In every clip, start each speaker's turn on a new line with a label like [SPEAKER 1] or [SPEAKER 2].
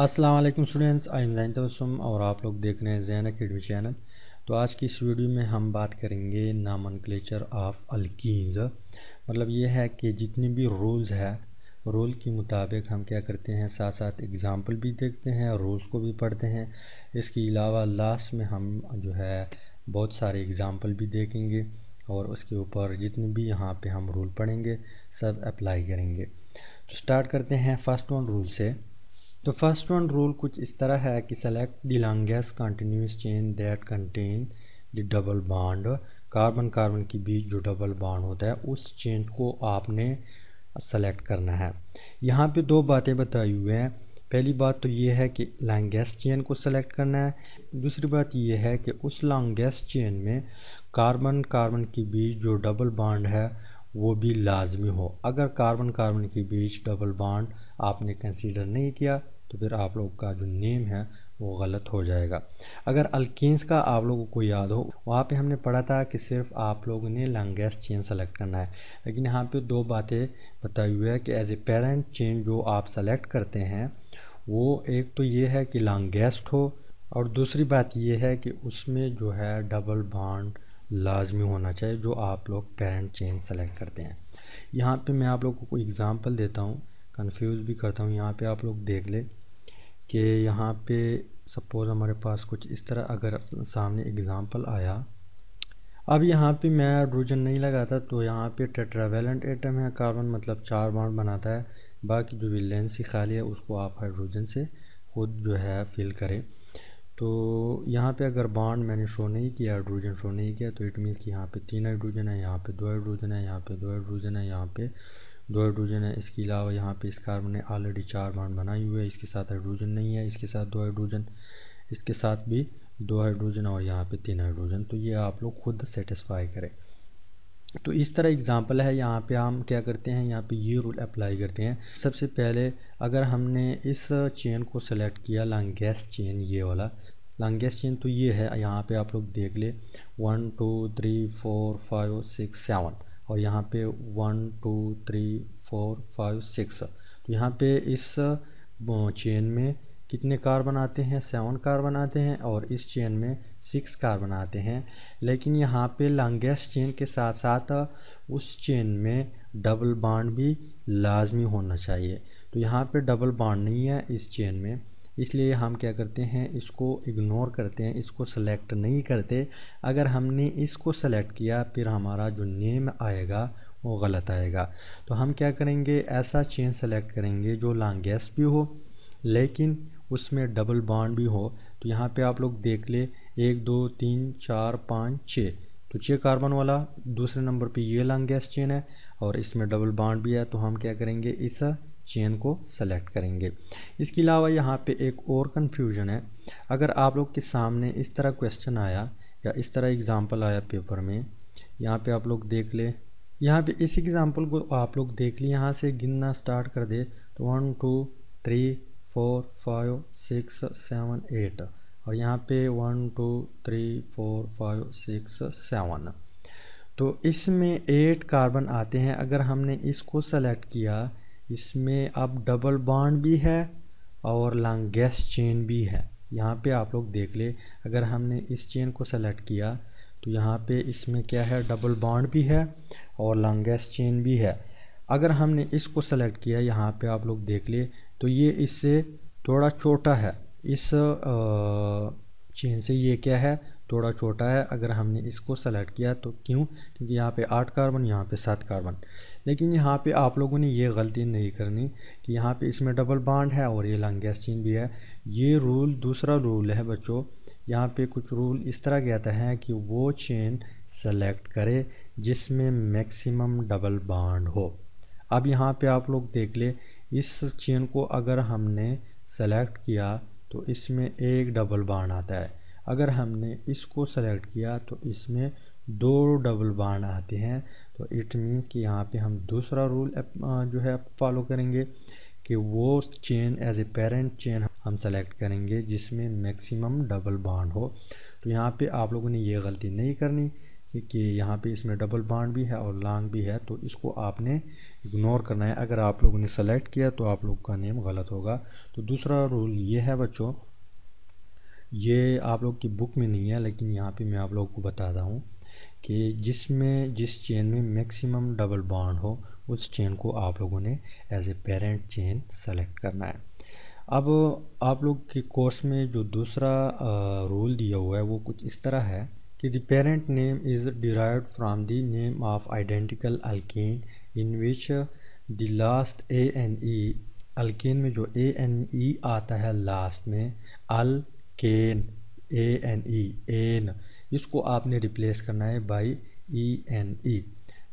[SPEAKER 1] Aslam students I am Jain Tabassum और आप लोग देख रहे हैं जैन अकेडमी चैनल तो आज की इस वीडियो में हम बात करेंगे नामन क्लेचर ऑफ अल्कीन्स मतलब ये है कि जितने भी रूल्स है रूल के मुताबिक हम क्या करते हैं साथ साथ एग्ज़ाम्पल भी देखते हैं और रूल्स को भी पढ़ते हैं इसके अलावा लास्ट में हम जो है बहुत सारे एग्ज़ाम्पल भी देखेंगे और उसके ऊपर जितने भी यहाँ पे हम रूल पढ़ेंगे सब अप्लाई करेंगे तो स्टार्ट करते हैं फर्स्ट वन रूल से तो फर्स्ट वन रूल कुछ इस तरह है कि select the longest continuous chain that contain the double bond carbon carbon के बीच जो डबल बॉन्ड होता है उस चेन को आपने सेलेक्ट करना है यहाँ पे दो बातें बताई हुई हैं पहली बात तो ये है कि लॉन्गेस्ट चेन को सेलेक्ट करना है दूसरी बात ये है कि उस लॉन्गेस्ट चेन में कार्बन कार्बन के बीच जो डबल बॉन्ड है वो भी लाजमी हो अगर कार्बन कार्बन के बीच डबल बॉन्ड आपने कंसीडर नहीं किया तो फिर आप लोग का जो नेम है वो गलत हो जाएगा अगर अल्किस का आप लोगों को याद हो वहाँ पे हमने पढ़ा था कि सिर्फ आप लोगों ने लॉन्गेस्ट चेन सेलेक्ट करना है लेकिन यहाँ पे दो बातें बताई हुई है कि एज ए पेरेंट चेन जो आप सेलेक्ट करते हैं वो एक तो ये है कि लॉन्गेस्ट हो और दूसरी बात ये है कि उसमें जो है डबल बॉन्ड लाजमी होना चाहिए जो आप लोग पेरेंट चेन सेलेक्ट करते हैं यहाँ पे मैं आप लोगों को एग्ज़ाम्पल देता हूँ कंफ्यूज भी करता हूँ यहाँ पे आप लोग देख लें कि यहाँ पे सपोज़ हमारे पास कुछ इस तरह अगर सामने एग्ज़ाम्पल आया अब यहाँ पे मैं हाइड्रोजन नहीं लगाता तो यहाँ पे टेट्रावेलेंट एटम है कार्बन मतलब चार बाउंड बनाता है बाकी जो वैलेंसी खाली है उसको आप हाइड्रोजन से खुद जो है फिल करें तो यहाँ पे अगर बाड मैंने शो नहीं किया हाइड्रोजन शो नहीं किया तो इट मीन्स कि यहाँ पे तीन हाइड्रोजन है यहाँ पे दो हाइड्रोजन है यहाँ पे दो हाइड्रोजन है यहाँ पे दो हाइड्रोजन है इसके अलावा यहाँ पे इस कार्बन ने ऑलरेडी चार बॉन्ड बनाई हुई है इसके साथ हाइड्रोजन नहीं है इसके साथ दो हाइड्रोजन इसके साथ भी दो हाइड्रोजन और यहाँ पे तीन हाइड्रोजन तो ये आप लोग खुद सेटिस्फाई करें तो इस तरह एग्ज़ाम्पल है यहाँ पे हम क्या करते हैं यहाँ पे ये रूल अप्लाई करते हैं सबसे पहले अगर हमने इस चेन को सेलेक्ट किया लॉन्गेस्ट चेन ये वाला लॉन्गेस्ट चेन तो ये है यहाँ पे आप लोग देख ले one two three four five six seven और यहाँ पे one two three four five six तो यहाँ पे इस चेन में कितने कार बनाते हैं सेवन कार बनाते हैं और इस चेन में सिक्स कार बनाते हैं लेकिन यहाँ पे लॉन्गेस्ट चेन के साथ साथ उस चेन में डबल बाड भी लाजमी होना चाहिए तो यहाँ पे डबल बाड नहीं है इस चेन में इसलिए हम क्या करते हैं इसको इग्नोर करते हैं इसको सेलेक्ट नहीं करते अगर हमने इसको सेलेक्ट किया फिर हमारा जो नेम आएगा वो गलत आएगा तो हम क्या करेंगे ऐसा चेन सेलेक्ट करेंगे जो लॉन्गेस्ट भी हो लेकिन उसमें डबल बॉन्ड भी हो तो यहाँ पे आप लोग देख ले एक दो तीन चार पाँच छः तो छः कार्बन वाला दूसरे नंबर पे ये लॉन्ग गैस चेन है और इसमें डबल बॉन्ड भी है तो हम क्या करेंगे इस चेन को सेलेक्ट करेंगे इसके अलावा यहाँ पे एक और कन्फ्यूजन है अगर आप लोग के सामने इस तरह क्वेश्चन आया या इस तरह एग्ज़ाम्पल आया पेपर में यहाँ पे आप लोग देख ले यहाँ पे इस एग्ज़ाम्पल को आप लोग देख लें यहाँ से गिनना स्टार्ट कर दे तो one two three four five six seven eight और यहाँ पे one two three four five six seven तो इसमें एट कार्बन आते हैं अगर हमने इसको सेलेक्ट किया इसमें अब डबल बॉन्ड भी है और लॉन्गेस्ट चेन भी है यहाँ पे आप लोग देख ले अगर हमने इस चेन को सेलेक्ट किया तो यहाँ पे इसमें क्या है डबल बॉन्ड भी है और लॉन्गेस्ट चेन भी है अगर हमने इसको सेलेक्ट किया यहाँ पे आप लोग देख ले तो ये इससे थोड़ा छोटा है इस चेन से ये क्या है थोड़ा छोटा है अगर हमने इसको सेलेक्ट किया तो क्यों क्योंकि यहाँ पे आठ कार्बन यहाँ पे सात कार्बन लेकिन यहाँ पे आप लोगों ने ये गलती नहीं करनी कि यहाँ पे इसमें डबल बाड है और ये लॉन्गेस्ट चेन भी है ये रूल दूसरा रूल है बच्चों यहाँ पे कुछ रूल इस तरह कहता है कि वो चेन सेलेक्ट करे जिसमें मैक्सिमम डबल बाड हो अब यहाँ पे आप लोग देख ले इस चेन को अगर हमने सेलेक्ट किया तो इसमें एक डबल बाड आता है अगर हमने इसको सेलेक्ट किया तो इसमें दो डबल बाड आते हैं तो इट मींस कि यहाँ पे हम दूसरा रूल जो है फॉलो करेंगे कि वो chain as a parent chain हम सेलेक्ट करेंगे जिसमें मैक्सिमम डबल बाड हो तो यहाँ पे आप लोगों ने ये गलती नहीं करनी कि यहाँ पे इसमें डबल बाड भी है और लॉन्ग भी है तो इसको आपने इग्नोर करना है अगर आप लोगों ने सेलेक्ट किया तो आप लोग का नेम गलत होगा तो दूसरा रूल ये है बच्चों ये आप लोग की बुक में नहीं है लेकिन यहाँ पे मैं आप लोग को बताता हूँ कि जिसमें जिस चेन में मैक्सिमम डबल बॉन्ड हो उस चेन को आप लोगों ने as a parent chain select करना है अब आप लोग के कोर्स में जो दूसरा रूल दिया हुआ है वो कुछ इस तरह है कि the parent name is derive from the name of identical alkane in which the last A N E alkane में जो ए एन ई आता है लास्ट में अल केन ए एन ई एन इसको आपने रिप्लेस करना है बाई ई एन ई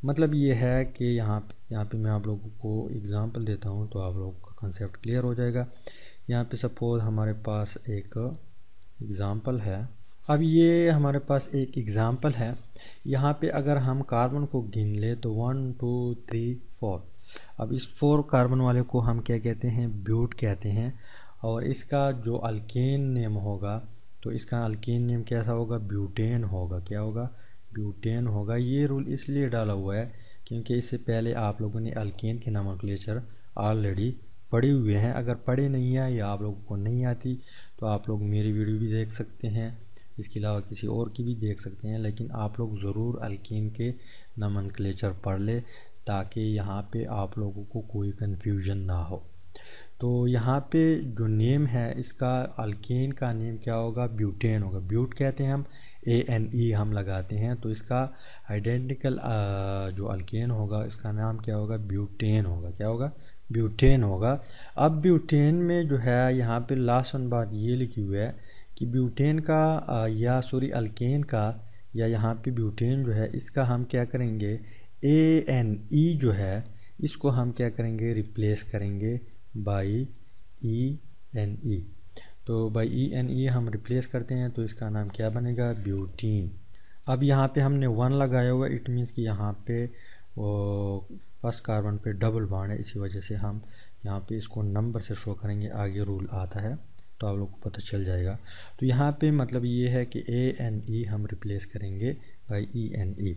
[SPEAKER 1] मतलब ये है कि यहाँ यहाँ पे मैं आप लोगों को एग्ज़ाम्पल देता हूँ तो आप लोगों का कंसेप्ट क्लियर हो जाएगा यहाँ पे सपोज़ हमारे पास एक एग्ज़ाम्पल है अब ये हमारे पास एक एग्ज़ाम्पल है यहाँ पे अगर हम कार्बन को गिन ले तो वन टू थ्री फोर अब इस फोर कार्बन वाले को हम क्या कहते हैं ब्यूट कहते हैं और इसका जो अल्केन नेम होगा तो इसका अल्किन नेम कैसा होगा ब्यूटेन होगा क्या होगा ब्यूटेन होगा ये रूल इसलिए डाला हुआ है क्योंकि इससे पहले आप लोगों ने अल्किन के क्लेचर ऑलरेडी पढ़े हुए हैं अगर पढ़े नहीं आए या आप लोगों को नहीं आती तो आप लोग मेरी वीडियो भी देख सकते हैं इसके अलावा किसी और की भी देख सकते हैं लेकिन आप लोग ज़रूर अल्किन के नमन क्लेचर पढ़ ले ताकि यहाँ पे आप लोगों को कोई कन्फ्यूजन ना हो तो यहाँ पे जो नेम है इसका अल्केन का नेम क्या होगा ब्यूटेन होगा ब्यूट कहते हैं हम ए एन ई हम लगाते हैं तो इसका आइडेंटिकल जो अल्केन होगा इसका नाम क्या होगा ब्यूटेन होगा क्या होगा ब्यूटेन होगा अब ब्यूटेन में जो है यहाँ पे लास्ट वन बात ये लिखी हुई है कि ब्यूटेन का या सॉरी अल्केन का या यहाँ पे ब्यूटेन जो है इसका हम क्या करेंगे ए एन ई जो है इसको हम क्या करेंगे रिप्लेस करेंगे बाई ई एन ई तो बाई ई एन ई हम रिप्लेस करते हैं तो इसका नाम क्या बनेगा ब्यूटीन अब यहाँ पे हमने वन लगाया हुआ इट मीन्स कि यहाँ पे फर्स्ट कार्बन पे डबल बाड है इसी वजह से हम यहाँ पे इसको नंबर से शो करेंगे आगे रूल आता है तो आप लोग को पता चल जाएगा तो यहाँ पे मतलब ये है कि ए एन ई हम रिप्लेस करेंगे by E N E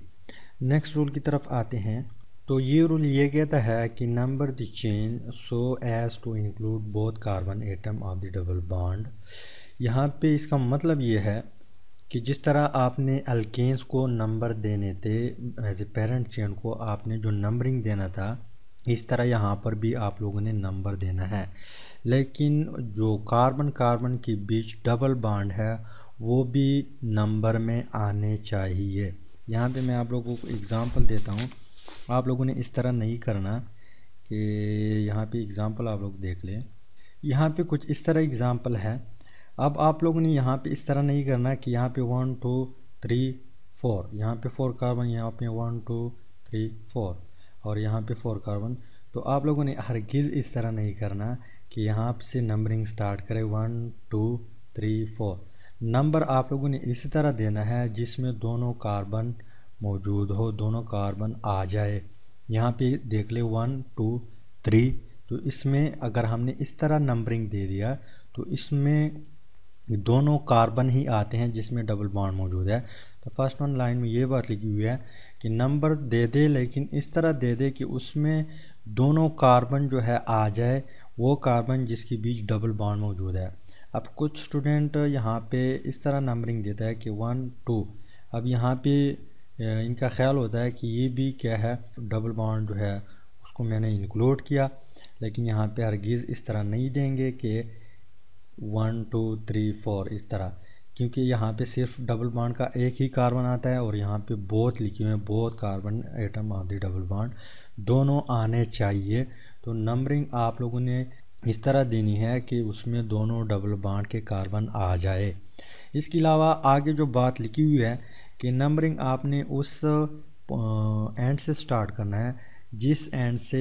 [SPEAKER 1] next rule की तरफ आते हैं तो ये रूल ये कहता है कि number the chain so as to include both carbon atom of the double bond यहाँ पे इसका मतलब ये है कि जिस तरह आपने अल्केन्स को नंबर देने थे एज ए पेरेंट चेन को आपने जो नंबरिंग देना था इस तरह यहाँ पर भी आप लोगों ने नंबर देना है लेकिन जो कार्बन कार्बन के बीच डबल बॉन्ड है वो भी नंबर में आने चाहिए यहाँ पे मैं आप लोगों को एग्ज़ाम्पल देता हूँ आप लोगों ने इस तरह नहीं करना कि यहाँ पे एग्ज़ाम्पल आप लोग देख लें यहाँ पे कुछ इस तरह एग्ज़ाम्पल है अब आप लोगों ने यहाँ पे इस तरह नहीं करना कि यहाँ पे वन टू थ्री फोर यहाँ पे फोर कार्बन यहाँ पे वन टू थ्री फोर और यहाँ पे फोर कार्बन तो आप लोगों ने हरगिज़ इस तरह नहीं करना कि यहाँ से नंबरिंग स्टार्ट करें one two three four number आप लोगों ने इसी तरह देना है जिसमें दोनों कार्बन मौजूद हो दोनों कार्बन आ जाए यहाँ पे देख ले वन टू थ्री तो इसमें अगर हमने इस तरह नंबरिंग दे दिया तो इसमें दोनों कार्बन ही आते हैं जिसमें डबल बॉन्ड मौजूद है तो फर्स्ट वन लाइन में ये बात लिखी हुई है कि नंबर दे दे लेकिन इस तरह दे दे कि उसमें दोनों कार्बन जो है आ जाए वो कार्बन जिसके बीच डबल बॉन्ड मौजूद है अब कुछ स्टूडेंट यहाँ पे इस तरह नंबरिंग देता है कि वन टू अब यहाँ पे इनका ख्याल होता है कि ये भी क्या है डबल बॉन्ड जो है उसको मैंने इंक्लूड किया लेकिन यहाँ पे हरगिज़ इस तरह नहीं देंगे कि वन टू थ्री फोर इस तरह क्योंकि यहाँ पे सिर्फ डबल बॉन्ड का एक ही कार्बन आता है और यहाँ पे बहुत लिखे हुए हैं बहुत कार्बन एटम आदि डबल बॉन्ड दोनों आने चाहिए तो नंबरिंग आप लोगों ने इस तरह देनी है कि उसमें दोनों डबल बॉन्ड के कार्बन आ जाए इसके अलावा आगे जो बात लिखी हुई है कि नंबरिंग आपने उस एंड से स्टार्ट करना है जिस एंड से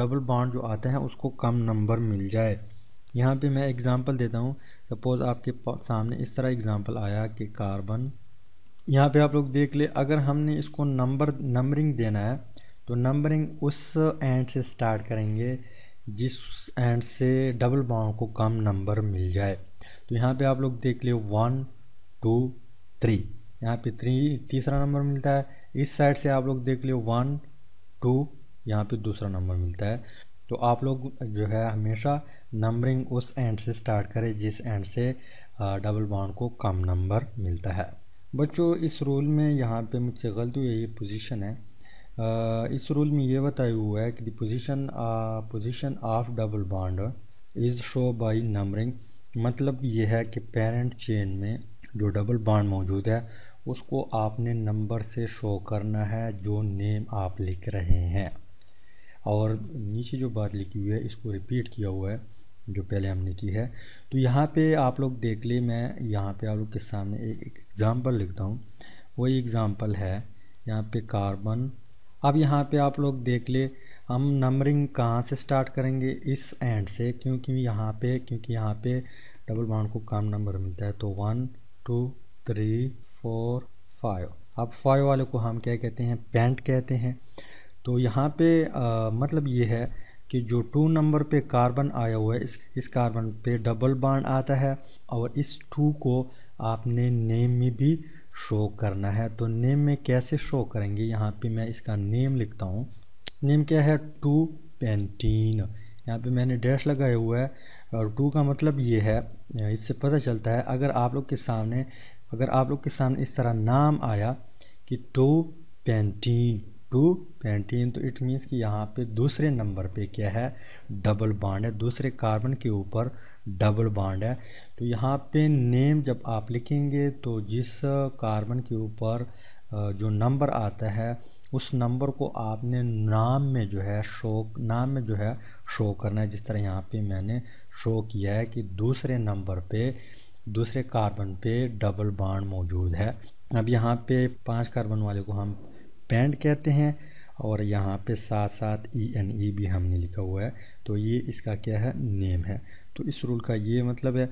[SPEAKER 1] डबल बॉन्ड जो आते हैं उसको कम नंबर मिल जाए यहाँ पे मैं एग्ज़ाम्पल देता हूँ सपोज़ आपके सामने इस तरह एग्ज़ाम्पल आया कि कार्बन यहाँ पे आप लोग देख ले अगर हमने इसको नंबर नंबरिंग देना है तो नंबरिंग उस एंड से स्टार्ट करेंगे जिस एंड से डबल बाउंड को कम नंबर मिल जाए तो यहाँ पे आप लोग देख ले वन टू थ्री यहाँ पे थ्री तीसरा नंबर मिलता है इस साइड से आप लोग देख लियो वन टू यहाँ पे दूसरा नंबर मिलता है तो आप लोग जो है हमेशा नंबरिंग उस एंड से स्टार्ट करें जिस एंड से डबल बाउंड को कम नंबर मिलता है बच्चों इस रूल में यहाँ पे मुझसे गलती हुई ये पोजीशन है इस रूल में ये बताया हुआ है कि the position position of double bond is show by numbering मतलब ये है कि पेरेंट चेन में जो डबल बॉन्ड मौजूद है उसको आपने नंबर से शो करना है जो नेम आप लिख रहे हैं और नीचे जो बात लिखी हुई है इसको रिपीट किया हुआ है जो पहले हमने की है तो यहाँ पे आप लोग देख ले मैं यहाँ पे आप लोग के सामने एक एग्ज़ाम्पल लिखता हूँ वही एग्ज़ाम्पल है यहाँ पे कार्बन अब यहाँ पे आप लोग देख ले हम नंबरिंग कहाँ से स्टार्ट करेंगे इस एंड से क्योंकि यहाँ पे क्योंकि यहाँ पे डबल बाउंड को कम नंबर मिलता है तो one two three four five अब फाइव वाले को हम क्या कहते हैं पैंट कहते हैं तो यहाँ पे आ, मतलब ये है कि जो टू नंबर पे कार्बन आया हुआ है इस इस कार्बन पे डबल बाड आता है और इस टू को आपने नेम में भी शो करना है तो नेम में कैसे शो करेंगे यहाँ पे मैं इसका नेम लिखता हूँ नेम क्या है टू पेंटीन यहाँ पे मैंने डैश लगाया हुआ है और टू का मतलब ये है इससे पता चलता है अगर आप लोग के सामने अगर आप लोग के सामने इस तरह नाम आया कि टू पेंटीन टू पेंटीन तो इट मीन्स कि यहाँ पे दूसरे नंबर पे क्या है डबल बाड है दूसरे कार्बन के ऊपर डबल बाड है तो यहाँ पे नेम जब आप लिखेंगे तो जिस कार्बन के ऊपर जो नंबर आता है उस नंबर को आपने नाम में जो है शो नाम में जो है शो करना है जिस तरह यहाँ पे मैंने शो किया है कि दूसरे नंबर पे दूसरे कार्बन पे डबल बाड मौजूद है अब यहाँ पे पांच कार्बन वाले को हम पेंट कहते हैं और यहाँ पे साथ साथ ई एन ई भी हमने लिखा हुआ है तो ये इसका क्या है नेम है तो इस रूल का ये मतलब है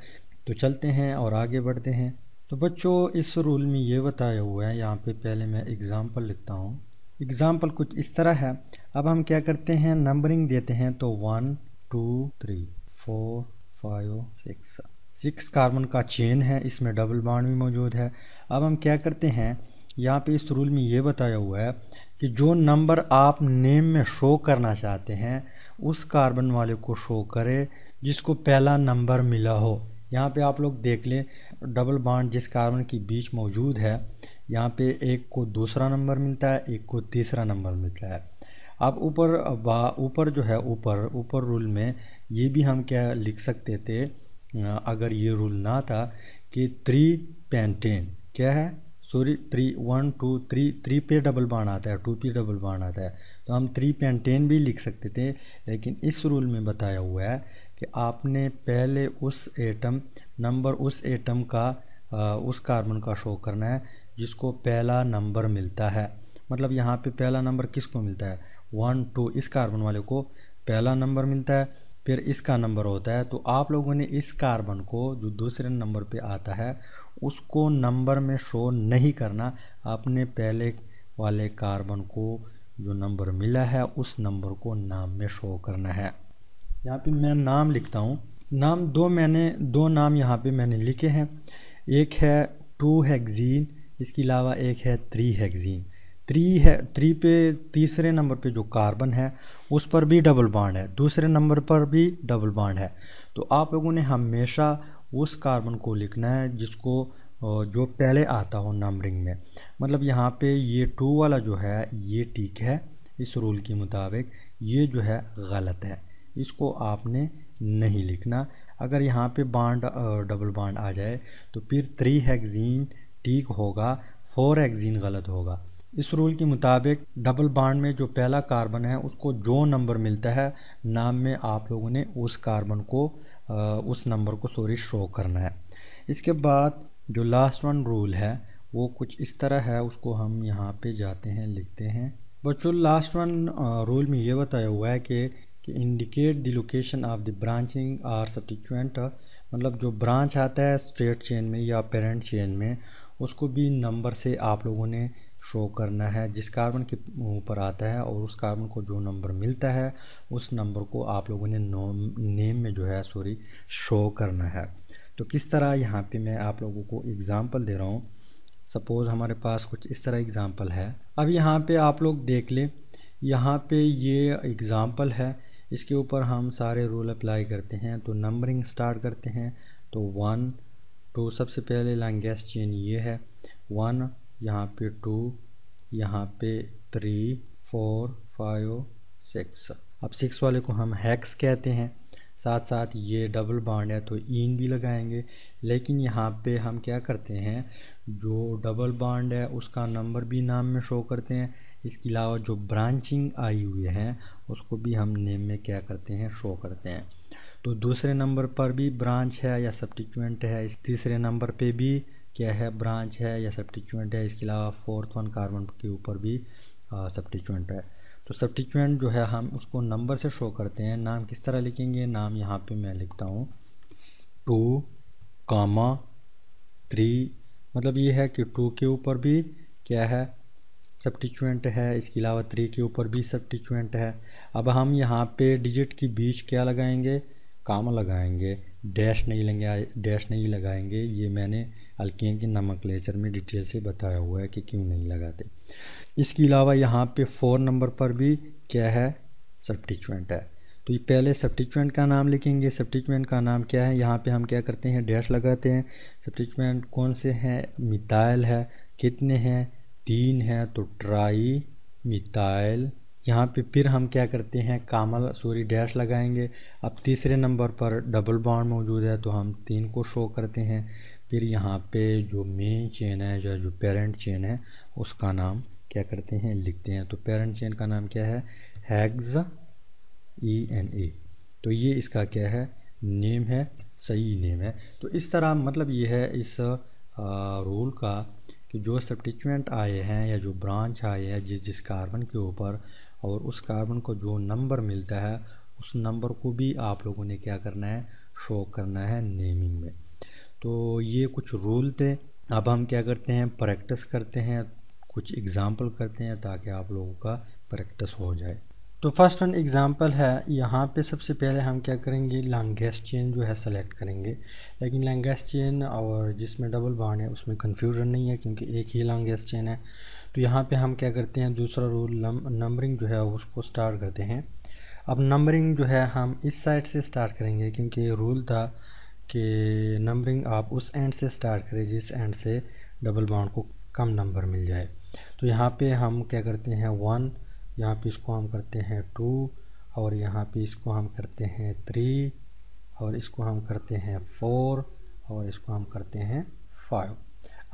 [SPEAKER 1] तो चलते हैं और आगे बढ़ते हैं तो बच्चों इस रूल में ये बताया हुआ है यहाँ पे पहले मैं एग्ज़ाम्पल लिखता हूँ एग्ज़ाम्पल कुछ इस तरह है अब हम क्या करते हैं नंबरिंग देते हैं तो one two three four five six six carbon का चेन है इसमें डबल बाड भी मौजूद है अब हम क्या करते हैं यहाँ पे इस रूल में ये बताया हुआ है कि जो नंबर आप नेम में शो करना चाहते हैं उस कार्बन वाले को शो करें जिसको पहला नंबर मिला हो यहाँ पे आप लोग देख लें डबल बाड जिस कार्बन के बीच मौजूद है यहाँ पे एक को दूसरा नंबर मिलता है एक को तीसरा नंबर मिलता है अब ऊपर ऊपर जो है ऊपर ऊपर रूल में ये भी हम क्या लिख सकते थे अगर ये रूल ना था कि थ्री पेंटेन क्या है sorry three one two three three पे डबल बाण आता है टू पे डबल बाण आता है तो हम थ्री पेंटेन भी लिख सकते थे लेकिन इस रूल में बताया हुआ है कि आपने पहले उस एटम नंबर उस एटम का आ, उस कार्बन का शो करना है जिसको पहला नंबर मिलता है मतलब यहाँ पे पहला नंबर किसको मिलता है वन टू इस कार्बन वाले को पहला नंबर मिलता है फिर इसका नंबर होता है तो आप लोगों ने इस कार्बन को जो दूसरे नंबर पे आता है उसको नंबर में शो नहीं करना आपने पहले वाले कार्बन को जो नंबर मिला है उस नंबर को नाम में शो करना है यहाँ पे मैं नाम लिखता हूँ नाम दो मैंने दो नाम यहाँ पे मैंने लिखे हैं एक है टू हैगजीन इसके अलावा एक है थ्री हैगजीन थ्री है थ्री पे तीसरे नंबर पे जो कार्बन है उस पर भी डबल बाड है दूसरे नंबर पर भी डबल बाड है तो आप लोगों ने हमेशा उस कार्बन को लिखना है जिसको जो पहले आता हो नंबरिंग में मतलब यहाँ पे ये टू वाला जो है ये ठीक है इस रूल के मुताबिक ये जो है गलत है इसको आपने नहीं लिखना अगर यहाँ पे बाड डबल बाड आ जाए तो फिर थ्री हैगजीन ठीक होगा फोर हैगजीन गलत होगा इस रूल के मुताबिक डबल बाड में जो पहला कार्बन है उसको जो नंबर मिलता है नाम में आप लोगों ने उस कार्बन को आ, उस नंबर को सॉरी शो करना है इसके बाद जो लास्ट वन रूल है वो कुछ इस तरह है उसको हम यहाँ पे जाते हैं लिखते हैं बच्चों लास्ट वन रूल में ये बताया हुआ है कि कि indicate the location of the branching are substituent मतलब जो ब्रांच आता है स्ट्रेट चेन में या पेरेंट चेन में उसको भी नंबर से आप लोगों ने शो करना है जिस कार्बन के ऊपर आता है और उस कार्बन को जो नंबर मिलता है उस नंबर को आप लोगों ने नेम में जो है सॉरी शो करना है तो किस तरह यहाँ पे मैं आप लोगों को एग्ज़ाम्पल दे रहा हूँ सपोज़ हमारे पास कुछ इस तरह एग्ज़ाम्पल है अब यहाँ पे आप लोग देख लें यहाँ पे ये एग्ज़ाम्पल है इसके ऊपर हम सारे रूल अप्लाई करते हैं तो नंबरिंग स्टार्ट करते हैं तो वन टू तो सबसे पहले लॉन्गेस्ट चेन ये है वन यहाँ पे टू यहाँ पे थ्री फोर फाइव सिक्स अब सिक्स वाले को हम हैक्स कहते हैं साथ साथ ये डबल बॉन्ड है तो इन भी लगाएंगे लेकिन यहाँ पे हम क्या करते हैं जो डबल बॉन्ड है उसका नंबर भी नाम में शो करते हैं इसके अलावा जो ब्रांचिंग आई हुई है उसको भी हम नेम में क्या करते हैं शो करते हैं तो दूसरे नंबर पर भी ब्रांच है या सब्टिचुएंट है इस तीसरे नंबर पे भी क्या है ब्रांच है या सब्टिचुएंट है इसके अलावा फोर्थ वन कार्बन के ऊपर भी सब्टिचुएंट है तो सब्टिचुएंट जो है हम उसको नंबर से शो करते हैं नाम किस तरह लिखेंगे नाम यहाँ पे मैं लिखता हूँ टू कामा थ्री मतलब ये है कि टू के ऊपर भी क्या है सब्टिचुएंट है इसके अलावा थ्री के ऊपर भी सब्टिचुएंट है अब हम यहाँ पे डिजिट के बीच क्या लगाएंगे कामा लगाएंगे डैश नहीं लगे डैश नहीं लगाएंगे ये मैंने अल्किन के नमक लेचर में डिटेल से बताया हुआ है कि क्यों नहीं लगाते इसके अलावा यहाँ पे फोर नंबर पर भी क्या है सब्टिचुएंट है तो ये पहले सब्टिचुएंट का नाम लिखेंगे सब्टिचुएंट का नाम क्या है यहाँ पे हम क्या करते हैं डैश लगाते हैं सब्टिचुएंट कौन से हैं मिताइल है कितने हैं तीन हैं तो ट्राई मिताइल यहाँ पे फिर हम क्या करते हैं कामल सूरी डैश लगाएंगे अब तीसरे नंबर पर डबल बॉन्ड मौजूद है तो हम तीन को शो करते हैं फिर यहाँ पे जो मेन चेन है या जो पेरेंट चेन है उसका नाम क्या करते हैं लिखते हैं तो पेरेंट चेन का नाम क्या है हैग्ज़ ई एन ए तो ये इसका क्या है नेम है सही नेम है तो इस तरह मतलब ये है इस रूल का कि जो सब्टिचुएंट आए हैं या जो ब्रांच आए हैं जिस जिस कार्बन के ऊपर और उस कार्बन को जो नंबर मिलता है उस नंबर को भी आप लोगों ने क्या करना है शो करना है नेमिंग में तो ये कुछ रूल थे अब हम क्या करते हैं प्रैक्टिस करते हैं कुछ एग्ज़ाम्पल करते हैं ताकि आप लोगों का प्रैक्टिस हो जाए तो फर्स्ट वन एग्ज़ाम्पल है यहाँ पे सबसे पहले हम क्या करेंगे लॉन्गेस्ट चेन जो है सेलेक्ट करेंगे लेकिन लॉन्गेस्ट चेन और जिसमें डबल बाड है उसमें कन्फ्यूजन नहीं है क्योंकि एक ही लॉन्गेस्ट चेन है तो यहाँ पे हम क्या करते हैं दूसरा रूल नंबरिंग जो है उसको स्टार्ट करते हैं अब नंबरिंग जो है हम इस साइड से स्टार्ट करेंगे क्योंकि रूल था कि नंबरिंग आप उस एंड से स्टार्ट करें जिस एंड से डबल बाउंड को कम नंबर मिल जाए तो यहाँ पे हम क्या करते हैं वन यहाँ पे इसको हम करते हैं टू और यहाँ पे इसको हम करते हैं थ्री और इसको हम करते हैं फोर और इसको हम करते हैं फाइव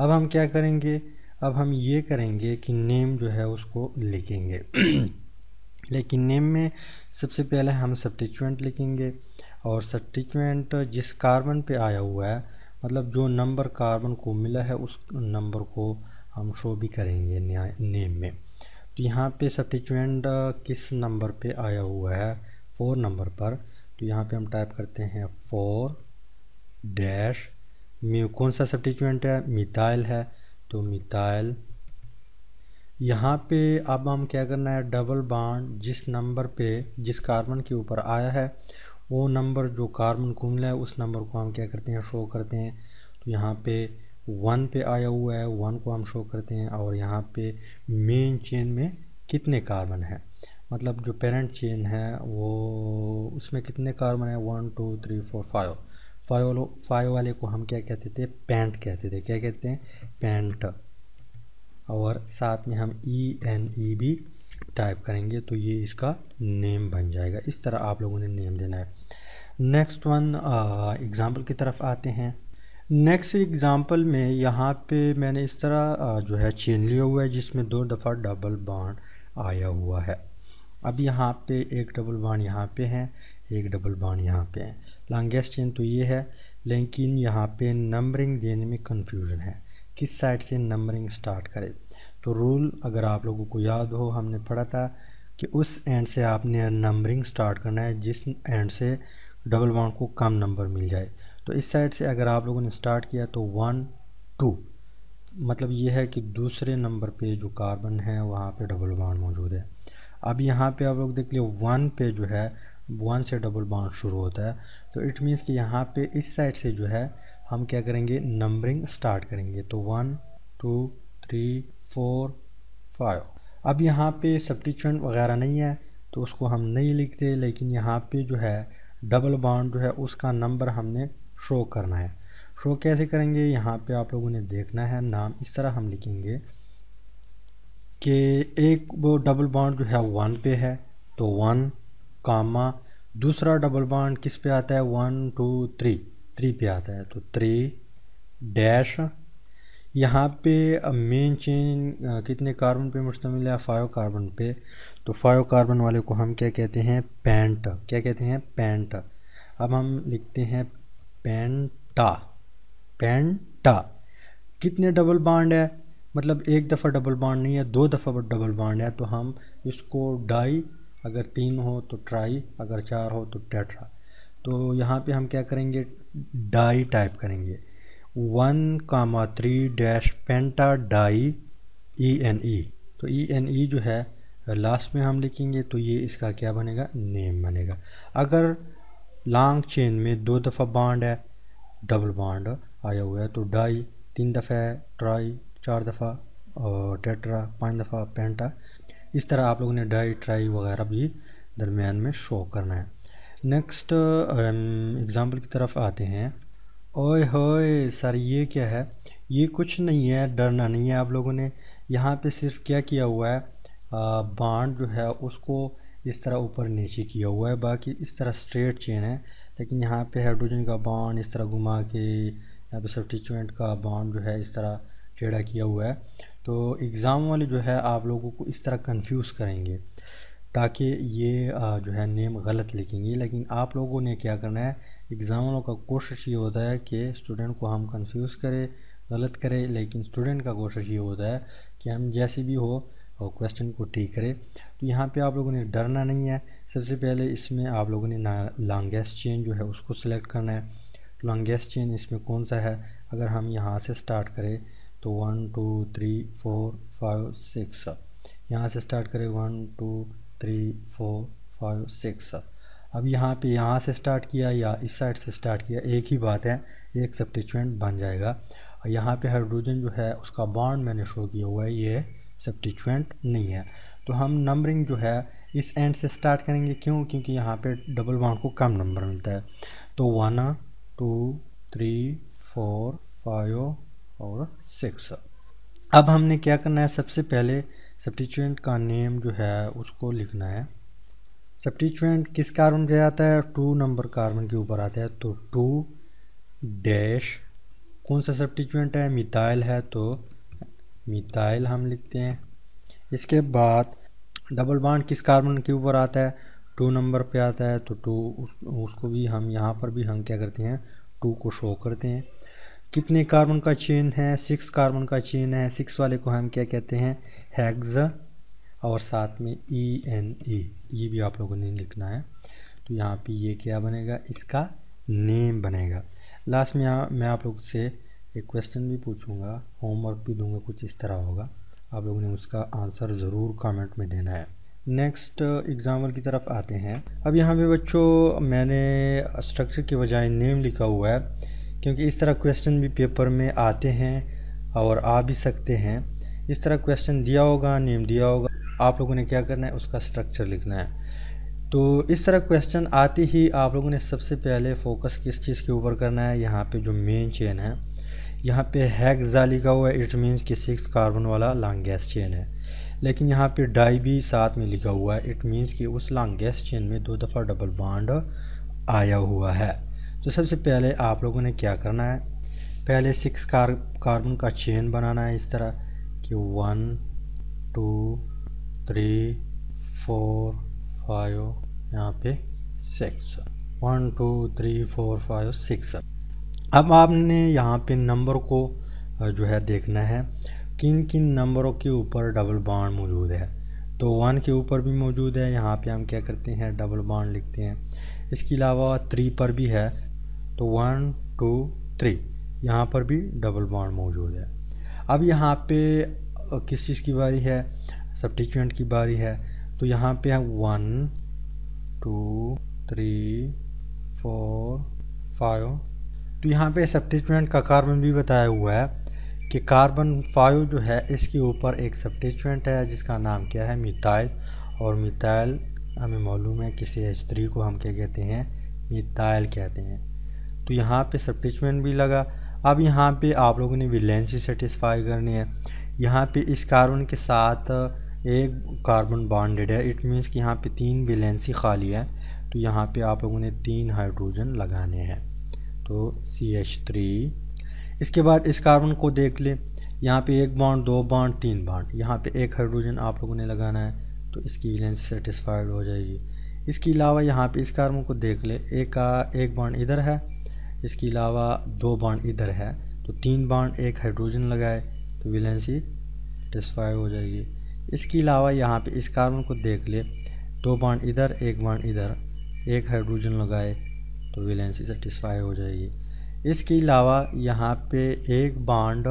[SPEAKER 1] अब हम क्या करेंगे अब हम ये करेंगे कि नेम जो है उसको लिखेंगे लेकिन नेम में सबसे पहले हम सब्टिचुएंट लिखेंगे और सब्टिचुएंट जिस कार्बन पे आया हुआ है मतलब जो नंबर कार्बन को मिला है उस नंबर को हम शो भी करेंगे नेम में तो यहाँ पे सब्टिचुएंट किस नंबर पे आया हुआ है फोर नंबर पर तो यहाँ पे हम टाइप करते हैं फोर डैश म्यू कौन सा सब्टिचुएंट है मिथाइल है तो मिथाइल यहाँ पे अब हम क्या करना है डबल बाड जिस नंबर पे जिस कार्बन के ऊपर आया है वो नंबर जो कार्बन कुमला है उस नंबर को हम क्या करते हैं शो करते हैं तो यहाँ पे वन पे आया हुआ है वन को हम शो करते हैं और यहाँ पे मेन चेन में कितने कार्बन हैं मतलब जो पेरेंट चेन है वो उसमें कितने कार्बन है one two three four five फायोलो फायो वाले को हम क्या कहते थे पैंट कहते थे क्या कहते हैं पैंट और साथ में हम ई एन ई भी टाइप करेंगे तो ये इसका नेम बन जाएगा इस तरह आप लोगों ने नेम देना है नेक्स्ट वन एग्ज़ाम्पल की तरफ आते हैं नेक्स्ट एग्ज़ाम्पल में यहाँ पे मैंने इस तरह जो है चेन लिया हुआ है जिसमें दो दफ़ा डबल बाड आया हुआ है अब यहाँ पे एक डबल बाड यहाँ पे है एक डबल बॉन्ड यहाँ पे है लॉन्गेस्ट चेन तो ये है लेकिन यहाँ पे नंबरिंग देने में कन्फ्यूजन है किस साइड से नंबरिंग स्टार्ट करें तो रूल अगर आप लोगों को याद हो हमने पढ़ा था कि उस एंड से आपने नंबरिंग स्टार्ट करना है जिस एंड से डबल बॉन्ड को कम नंबर मिल जाए तो इस साइड से अगर आप लोगों ने स्टार्ट किया तो वन टू मतलब ये है कि दूसरे नंबर पे जो कार्बन है वहाँ पे डबल बॉन्ड मौजूद है अब यहाँ पे आप लोग देख लिए वन पे जो है वन से डबल बाउंड शुरू होता है तो इट मीन्स कि यहाँ पे इस साइड से जो है हम क्या करेंगे नंबरिंग स्टार्ट करेंगे तो one two three four five अब यहाँ पे सब्टिचुएंट वगैरह नहीं है तो उसको हम नहीं लिखते लेकिन यहाँ पे जो है डबल बाउंड जो है उसका नंबर हमने शो करना है शो कैसे करेंगे यहाँ पे आप लोगों ने देखना है नाम इस तरह हम लिखेंगे कि एक वो डबल बाउंड जो है वन पे है तो वन कामा दूसरा डबल बॉन्ड किस पे आता है वन टू थ्री थ्री पे आता है तो थ्री डैश यहाँ पे मेन चेन कितने कार्बन पे मुश्तमिल है फाइव कार्बन पे तो फाइव कार्बन वाले को हम क्या कहते हैं पेंट क्या कहते हैं पेंट अब हम लिखते हैं पेंटा पेंटा कितने डबल बाड है मतलब एक दफ़ा डबल बाड नहीं है दो दफ़ा डबल बाड है तो हम इसको डाई अगर तीन हो तो ट्राई अगर चार हो तो टेट्रा तो यहाँ पे हम क्या करेंगे डाई टाइप करेंगे one comma three dash penta di E N E तो ई एन ई जो है लास्ट में हम लिखेंगे तो ये इसका क्या बनेगा नेम बनेगा अगर लॉन्ग चेन में दो दफ़ा बाड है डबल बाड आया हुआ है तो डाई तीन दफ़ा है ट्राई चार दफ़ा और टेट्रा पाँच दफ़ा पेंटा इस तरह आप लोगों ने डाई ट्राई वगैरह भी दरमियान में शो करना है नेक्स्ट एग्ज़ाम्पल um, की तरफ आते हैं ओए होए सर ये क्या है ये कुछ नहीं है डरना नहीं है आप लोगों ने यहाँ पे सिर्फ क्या किया हुआ है बांड जो है उसको इस तरह ऊपर नीचे किया हुआ है बाकी इस तरह स्ट्रेट चेन है लेकिन यहाँ पे हाइड्रोजन का बाड इस तरह घुमा के यहाँ पे सब्टिचुएंट का बाड जो है इस तरह टेढ़ा किया हुआ है तो एग्ज़ाम वाले जो है आप लोगों को इस तरह कंफ्यूज करेंगे ताकि ये जो है नेम गलत लिखेंगे लेकिन आप लोगों ने क्या करना है एग्ज़ाम वालों का कोशिश ये होता है कि स्टूडेंट को हम कंफ्यूज करें गलत करें लेकिन स्टूडेंट का कोशिश ये होता है कि हम जैसे भी हो और क्वेश्चन को ठीक करें तो यहाँ पे आप लोगों ने डरना नहीं है सबसे पहले इसमें आप लोगों ने ना लॉन्गेस्ट चेन जो है उसको सिलेक्ट करना है लॉन्गेस्ट तो चेन इसमें कौन सा है अगर हम यहाँ से स्टार्ट करें तो one two three four five six यहाँ से स्टार्ट करें one two three four five six अब यहाँ पे यहाँ से स्टार्ट किया या इस साइड से स्टार्ट किया एक ही बात है एक सब्टिचुएंट बन जाएगा और यहाँ पे हाइड्रोजन जो है उसका बॉन्ड मैंने शो किया हुआ है ये सब्टिचुएंट नहीं है तो हम नंबरिंग जो है इस एंड से स्टार्ट करेंगे क्यों क्योंकि यहाँ पे डबल बॉन्ड को कम नंबर मिलता है तो one two three four five और सिक्स अब हमने क्या करना है सबसे पहले सब्टीचुएंट का नेम जो है उसको लिखना है सब्टीचुएंट किस कार्बन पे आता है टू नंबर कार्बन के ऊपर आता है तो टू डैश कौन सा सब्टीचुएंट है मिथाइल है तो मिथाइल हम लिखते हैं इसके बाद डबल बाड किस कार्बन के ऊपर आता है टू नंबर पे आता है तो टू उस, उसको भी हम यहाँ पर भी हम क्या करते हैं टू को शो करते हैं कितने कार्बन का चेन है सिक्स कार्बन का चेन है सिक्स वाले को हम क्या कहते हैं हैग्ज और साथ में ई एन ए ये भी आप लोगों ने लिखना है तो यहाँ पे ये क्या बनेगा इसका नेम बनेगा लास्ट में यहाँ मैं आप लोग से एक क्वेश्चन भी पूछूंगा होमवर्क भी दूंगा कुछ इस तरह होगा आप लोगों ने उसका आंसर ज़रूर कमेंट में देना है नेक्स्ट एग्ज़ाम्पल की तरफ आते हैं अब यहाँ पे बच्चों मैंने स्ट्रक्चर के बजाय नेम लिखा हुआ है क्योंकि इस तरह क्वेश्चन भी पेपर में आते हैं और आ भी सकते हैं इस तरह क्वेश्चन दिया होगा नेम दिया होगा आप लोगों ने क्या करना है उसका स्ट्रक्चर लिखना है तो इस तरह क्वेश्चन आते ही आप लोगों ने सबसे पहले फोकस किस चीज़ के ऊपर करना है यहाँ पे जो मेन चेन है यहाँ पे हैगजा लिखा हुआ है इट मीन्स कि सिक्स कार्बन वाला लॉन्ग गैस चेन है लेकिन यहाँ पे डाई भी साथ में लिखा हुआ है इट मीन्स कि उस लॉन्ग गैस चेन में दो दफ़ा डबल बाड आया हुआ है तो सबसे पहले आप लोगों ने क्या करना है पहले सिक्स कार कार्बन का चेन बनाना है इस तरह कि one two three four five यहाँ पे six one two three four five six अब आपने यहाँ पे नंबर को जो है देखना है किन किन नंबरों के ऊपर डबल बाड मौजूद है तो वन के ऊपर भी मौजूद है यहाँ पे हम क्या करते हैं डबल बाड लिखते हैं इसके अलावा थ्री पर भी है तो वन टू थ्री यहाँ पर भी डबल बॉन्ड मौजूद है अब यहाँ पे किस चीज़ की बारी है सब्टिचुएंट की बारी है तो यहाँ पे है one two three four five तो यहाँ पे सब्टिचुएंट का कार्बन भी बताया हुआ है कि कार्बन फाइव जो है इसके ऊपर एक सब्टिचुएंट है जिसका नाम क्या है मिथाइल और मिथाइल हमें मालूम है किसी एच थ्री को हम क्या कहते हैं मिथाइल कहते हैं तो यहाँ पे सब्टिचमेंट भी लगा अब यहाँ पे आप लोगों ने विलेंसी सेटिस्फाई करनी है यहाँ पे इस कार्बन के साथ एक कार्बन बॉन्डेड है इट मीन्स कि यहाँ पे तीन विलेंसी खाली है तो यहाँ पे आप लोगों ने तीन हाइड्रोजन लगाने हैं तो सी एच थ्री इसके बाद इस कार्बन को देख लें यहाँ पे एक बॉन्ड दो बॉन्ड तीन बॉन्ड यहाँ पे एक हाइड्रोजन आप लोगों ने लगाना है तो इसकी विलेंसी सेटिस्फाइड हो जाएगी इसके अलावा यहाँ पे इस कार्बन को देख ले एक का एक बॉन्ड इधर है इसके अलावा दो बाड इधर है तो तीन बाड एक हाइड्रोजन लगाए तो विलेंसी सेटिस्फाई हो जाएगी इसके अलावा यहाँ पे इस कार्बन को देख ले दो बाड इधर एक बाड इधर एक हाइड्रोजन लगाए तो विलेंसी सेटिस्फाई हो जाएगी इसके अलावा यहाँ पे एक बाड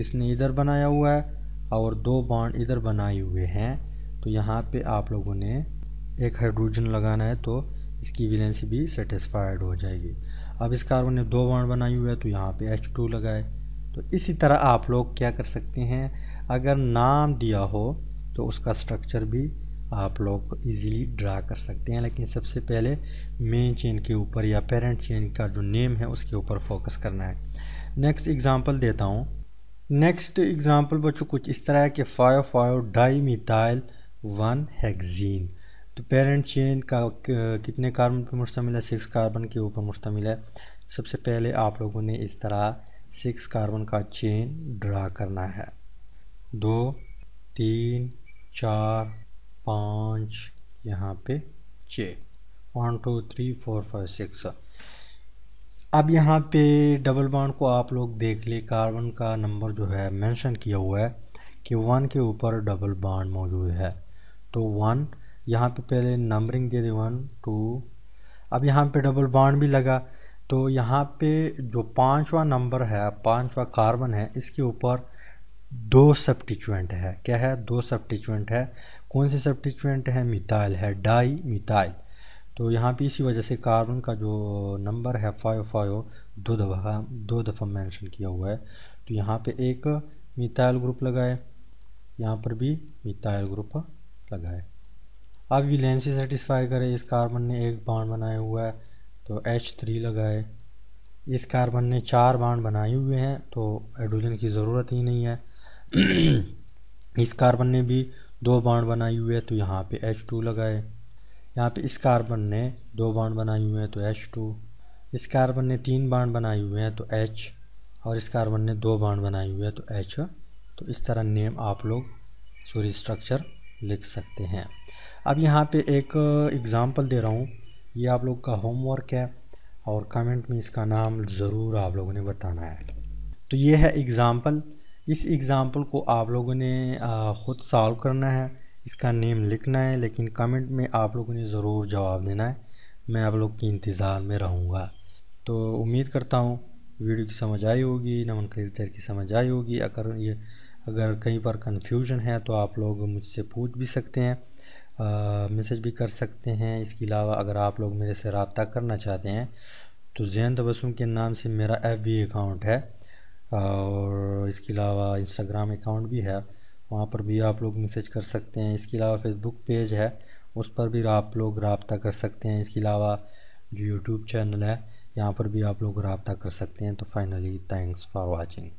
[SPEAKER 1] इसने इधर बनाया हुआ है और दो बाड इधर बनाए हुए हैं तो यहाँ पे आप लोगों ने एक हाइड्रोजन लगाना है तो इसकी विलेंसी भी सेटिस्फाइड हो जाएगी अब इस कार्बन ने दो बॉन्ड बनाई हुई है तो यहाँ पे H2 लगाए तो इसी तरह आप लोग क्या कर सकते हैं अगर नाम दिया हो तो उसका स्ट्रक्चर भी आप लोग इजीली ड्रा कर सकते हैं लेकिन सबसे पहले मेन चेन के ऊपर या पेरेंट चेन का जो नेम है उसके ऊपर फोकस करना है नेक्स्ट एग्ज़ाम्पल देता हूँ नेक्स्ट एग्ज़ाम्पल बच्चों कुछ इस तरह है कि फायो फायो डाई मिथाइल वन हैगज़ीन तो पेरेंट चेन का कितने कार्बन पर मुश्तमिल है सिक्स कार्बन के ऊपर मुश्तमिल है सबसे पहले आप लोगों ने इस तरह सिक्स कार्बन का चेन ड्रा करना है दो तीन चार पाँच यहाँ पे छ one two three four five six अब यहाँ पे डबल बॉन्ड को आप लोग देख ले कार्बन का नंबर जो है मेंशन किया हुआ है कि वन के ऊपर डबल बॉन्ड मौजूद है तो वन यहाँ पे पहले नंबरिंग दे दी वन टू अब यहाँ पे डबल बाड भी लगा तो यहाँ पे जो पांचवा नंबर है पांचवा कार्बन है इसके ऊपर दो सब्टिचुएंट है क्या है दो सब्टिचुएंट है कौन से सब्टिचुएंट है मिताइल है डाई मिताइल तो यहाँ पे इसी वजह से कार्बन का जो नंबर है फाइव फाइव दो दफ़ा दो दफ़ा मैंशन किया हुआ है तो यहाँ पर एक मिताइल ग्रुप लगाए यहाँ पर भी मिताइल ग्रुप लगाए अब ये ही सेटिस्फाई करें इस कार्बन ने एक बाड बनाया हुआ है तो एच थ्री लगाए इस कार्बन ने चार बाड बनाए हुए हैं तो हाइड्रोजन की ज़रूरत ही नहीं है इस कार्बन ने भी दो बाड तो तो बनाए हुए हैं तो यहाँ पे एच टू लगाए यहाँ पे इस कार्बन ने दो बाड बनाए हुए हैं तो एच टू इस कार्बन ने तीन बाड बनाए हुए हैं तो एच और इस कार्बन ने दो बाड बनाए हुए हैं तो एच तो इस तरह नेम आप लोग सॉरी स्ट्रक्चर लिख सकते हैं अब यहाँ पे एक एग्ज़ाम्पल दे रहा हूँ ये आप लोग का होमवर्क है और कमेंट में इसका नाम ज़रूर आप लोगों ने बताना है तो ये है एग्ज़ाम्पल इस एग्ज़ाम्पल को आप लोगों ने ख़ुद सॉल्व करना है इसका नेम लिखना है लेकिन कमेंट में आप लोगों ने ज़रूर जवाब देना है मैं आप लोग के इंतज़ार में रहूँगा तो उम्मीद करता हूँ वीडियो की समझ आई होगी नमन कल्चर की समझ आई होगी अगर ये अगर कहीं पर कन्फ्यूजन है तो आप लोग मुझसे पूछ भी सकते हैं मैसेज भी कर सकते हैं इसके अलावा अगर आप लोग मेरे से रबता करना चाहते हैं तो जैन तबसम के नाम से मेरा एफ बी अकाउंट है और इसके अलावा इंस्टाग्राम अकाउंट भी है वहाँ पर भी आप लोग मैसेज कर सकते हैं इसके अलावा फेसबुक पेज है उस पर भी आप लोग रबता कर सकते हैं इसके अलावा जो यूट्यूब चैनल है यहाँ पर भी आप लोग रबता कर सकते हैं तो फाइनली थैंक्स फॉर वॉचिंग